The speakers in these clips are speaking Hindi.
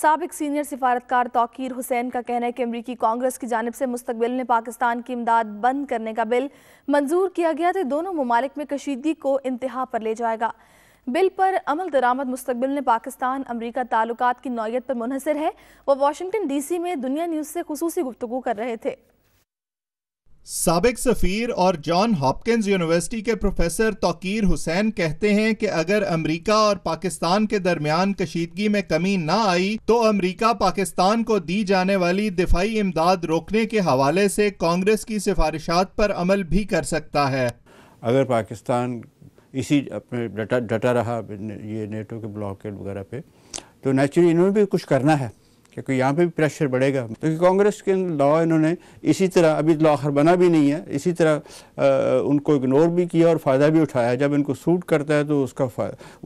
सबक सीनियर सिफारतकार तोकीर हुसैन का कहना है कि अमरीकी कांग्रेस की जानब से मुस्तबिल में पाकिस्तान की इमदाद बंद करने का बिल मंजूर किया गया तो दोनों ममालिक में कशीदगी को इंतहा पर ले जाएगा बिल पर अमल दरामद मुस्तबिल ने पाकिस्तान अमरीका ताल्लुक की नौीयत पर मुनहसर है वह वाशिंगटन डी सी में दुनिया न्यूज़ से खसूस गुफ्तु कर रहे थे सबक सफ़ीर और जॉन हॉपकिंस यूनिवर्सिटी के प्रोफेसर तोकीर हुसैन कहते हैं कि अगर अमेरिका और पाकिस्तान के दरमियान कशीदगी में कमी ना आई तो अमेरिका पाकिस्तान को दी जाने वाली दिफाई इमदाद रोकने के हवाले से कांग्रेस की सिफारिशात पर अमल भी कर सकता है अगर पाकिस्तान इसी अपने डटा डटा रहा ये नेटो के ब्लॉकेट वगैरह पे तो नेचुरली इन्होंने भी कुछ करना है क्योंकि यहाँ पे भी प्रेशर बढ़ेगा क्योंकि तो कांग्रेस के लॉ इन्होंने इसी तरह अभी लॉ तो खर बना भी नहीं है इसी तरह आ, उनको इग्नोर भी किया और फ़ायदा भी उठाया जब इनको सूट करता है तो उसका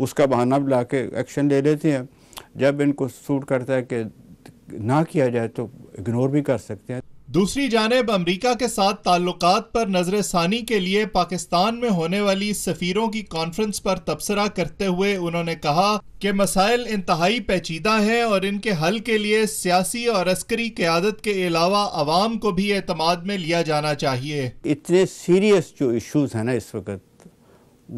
उसका बहाना भी ला के एक्शन ले लेते हैं जब इनको सूट करता है कि ना किया जाए तो इग्नोर भी कर सकते हैं दूसरी जानब अमरीका के साथ ताल्लुक पर नजर षानी के लिए पाकिस्तान में होने वाली सफ़ीरों की कॉन्फ्रेंस पर तबसरा करते हुए उन्होंने कहा कि मसाइल इंतहाई पेचीदा हैं और इनके हल के लिए सियासी और अस्करी क्यादत के अलावा आवाम को भी अतमाद में लिया जाना चाहिए इतने सीरियस जो इशूज़ हैं ना इस वक्त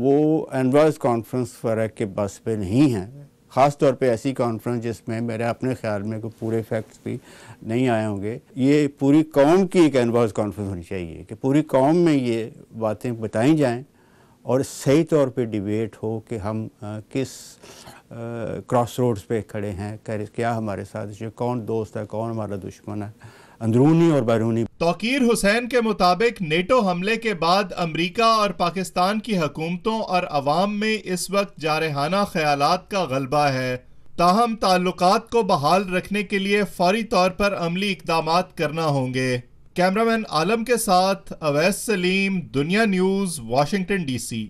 वो एनवाइस कॉन्फ्रेंस वगैरह के बस पे नहीं है ख़ास तौर पे ऐसी कॉन्फ्रेंस जिसमें मेरे अपने ख्याल में कोई पूरे फैक्ट्स भी नहीं आए होंगे ये पूरी कौम की एक एनवाज कॉन्फ्रेंस होनी चाहिए कि पूरी कौम में ये बातें बताई जाएं और सही तौर पे डिबेट हो कि हम आ, किस क्रॉस रोड्स पे खड़े हैं क्या हमारे साथ कौन दोस्त है कौन हमारा दुश्मन है अंदरूनी और बैरूनी तोकीर हुसैन के मुताबिक नेटो हमले के बाद अमरीका और पाकिस्तान की हकूमतों और आवाम में इस वक्त जारहाना ख्याल का गलबा है ताहम ताल्लुक को बहाल रखने के लिए फौरी तौर पर अमली इकदाम करना होंगे कैमरामैन आलम के साथ अवैस सलीम दुनिया न्यूज़ वाशिंगटन डी सी